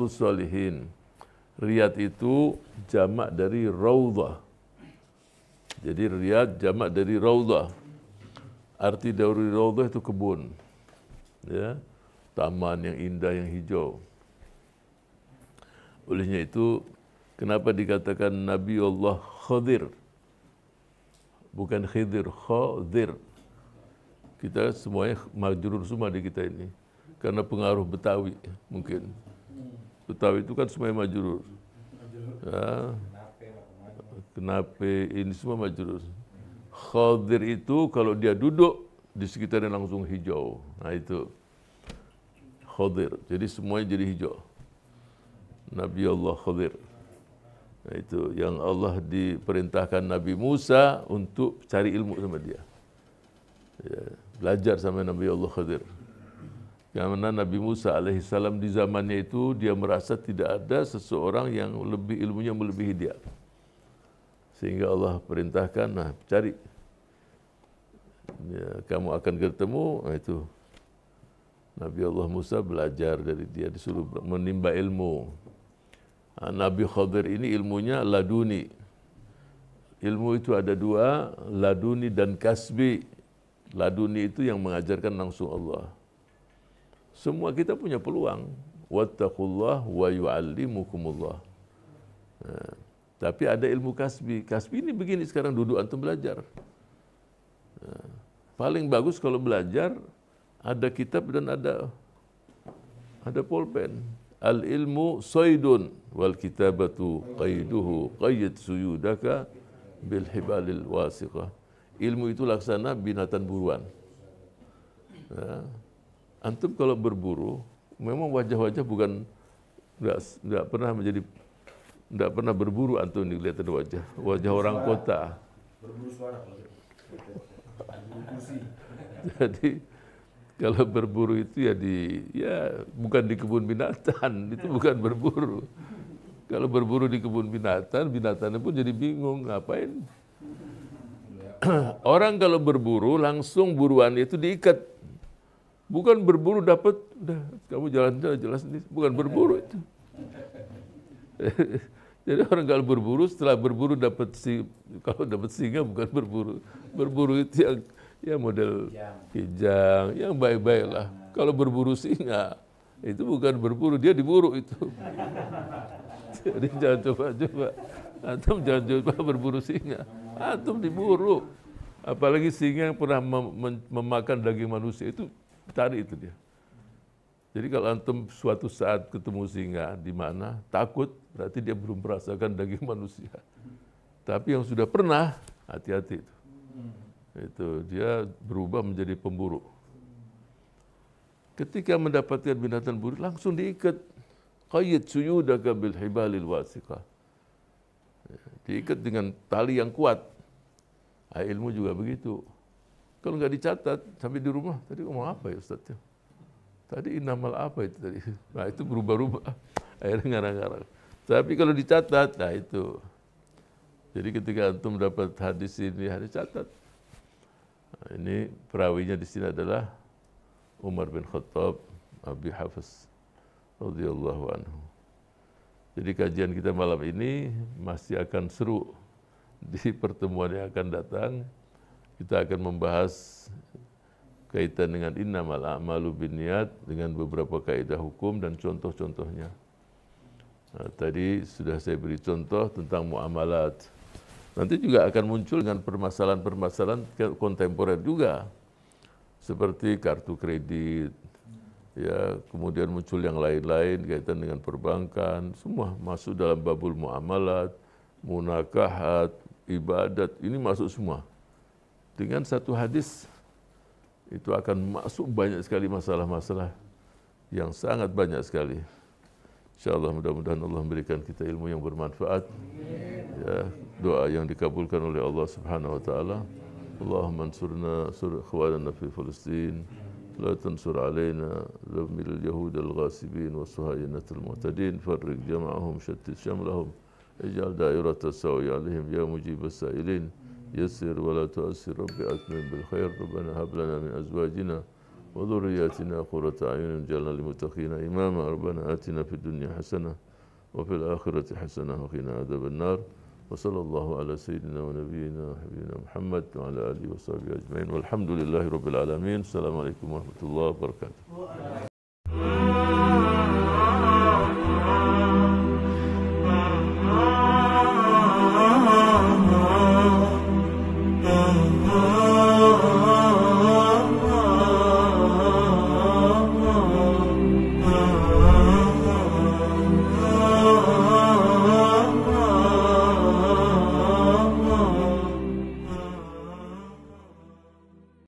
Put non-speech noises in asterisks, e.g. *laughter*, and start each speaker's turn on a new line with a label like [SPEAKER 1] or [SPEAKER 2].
[SPEAKER 1] Riyadus Salihin. Riyad itu jamak dari Raudhah. Jadi Riyad jamak dari Raudhah. Arti dari Raudhah itu kebun. Ya, taman yang indah yang hijau. Olehnya itu kenapa dikatakan Nabi Allah Khadir? Bukan Khidir, Khadir. Kita semuanya majrur semua di kita ini karena pengaruh Betawi mungkin. Betawi itu kan semuanya majurur. Ya. Kenapa ini semua majurur. Khadir itu kalau dia duduk di sekitarnya langsung hijau. Nah itu khadir. Jadi semuanya jadi hijau. Nabi Allah khadir. Nah, itu yang Allah diperintahkan Nabi Musa untuk cari ilmu sama dia. Ya, belajar sama Nabi Allah Khadir. Karena Nabi Musa alaihissalam di zamannya itu dia merasa tidak ada seseorang yang lebih ilmunya melebihi dia. Sehingga Allah perintahkan, nah cari. Ya, kamu akan ketemu, nah itu. Nabi Allah Musa belajar dari dia, disuruh menimba ilmu. Nah, Nabi Khadir ini ilmunya laduni. Ilmu itu ada dua, laduni dan kasbi. Laduni itu yang mengajarkan langsung Allah semua kita punya peluang. Wattaqullah wa yu'allimukumullah. Nah, tapi ada ilmu kasbi. Kasbi ini begini sekarang duduk antum belajar. Nah, paling bagus kalau belajar ada kitab dan ada ada pulpen. Al ilmu saydun wal kitabatu qaiduhu qayyid suyudaka bil hibalil wasiqah. Ilmu itu laksana binatang buruan. Nah, antum kalau berburu memang wajah-wajah bukan tidak pernah menjadi tidak pernah berburu antum dari wajah wajah orang kota. Berburu suara gitu. Jadi kalau berburu itu ya di ya bukan di kebun binatang *laughs* itu bukan berburu. Kalau berburu di kebun binatang, binatangnya pun jadi bingung ngapain. *clears throat* Orang kalau berburu langsung buruan itu diikat Bukan berburu dapat, udah kamu jalan-jalan jelas sendiri. Bukan berburu itu. *laughs* Jadi orang kalau berburu setelah berburu dapat si kalau dapat singa bukan berburu berburu itu yang ya model kijang yang baik-baik lah. Kalau berburu singa itu bukan berburu dia diburu itu. *laughs* Jadi jangan coba-coba. Antum jangan coba berburu singa. Antum diburu. Apalagi singa yang pernah mem memakan daging manusia itu Tadi itu dia. Jadi kalau antum suatu saat ketemu singa di mana takut berarti dia belum merasakan daging manusia. Tapi yang sudah pernah hati-hati itu. Itu dia berubah menjadi pemburu. Ketika mendapatkan binatang buruk langsung diikat. Qayyid suyudaka bil hibalil wasiqah. Diikat dengan tali yang kuat. Ah, ilmu juga begitu. Kalau nggak dicatat sampai di rumah tadi ngomong apa ya Ustaz? Tadi inamal apa itu tadi? *laughs* Nah itu berubah-ubah *laughs* akhirnya ngarang-ngarang. Tapi kalau dicatat, nah itu. Jadi ketika antum dapat hadis ini harus catat. Nah, ini perawinya di sini adalah Umar bin Khattab Abi Hafiz radhiyallahu anhu. Jadi kajian kita malam ini masih akan seru *laughs* di pertemuan yang akan datang kita akan membahas kaitan dengan innamal a'malu binniyat dengan beberapa kaidah hukum dan contoh-contohnya. Nah, tadi sudah saya beri contoh tentang muamalat. Nanti juga akan muncul dengan permasalahan-permasalahan kontemporer juga. Seperti kartu kredit, ya kemudian muncul yang lain-lain kaitan dengan perbankan, semua masuk dalam babul muamalat, munakahat, ibadat, ini masuk semua. dengan satu hadis itu akan masuk banyak sekali masalah-masalah yang sangat banyak sekali. InsyaAllah mudah-mudahan Allah memberikan kita ilmu yang bermanfaat. Ya, doa yang dikabulkan oleh Allah subhanahu wa ta'ala. Allahumma ansurna sur khawalana fi Falestin. لا تنصر علينا من اليهود الغاسبين والصهاينة المعتدين فرق جمعهم شتت شملهم اجعل دائرة السوء عليهم يا مجيب السائلين يسر ولا تؤسر رب أتمم بالخير ربنا هب لنا من أزواجنا وذرياتنا قرة أعين جعلنا للمتقين إماما ربنا آتنا في الدنيا حسنة وفي الآخرة حسنة وقنا عذاب النار وصلى الله على سيدنا ونبينا وحبيبنا محمد وعلى آله وصحبه أجمعين والحمد لله رب العالمين السلام عليكم ورحمة الله وبركاته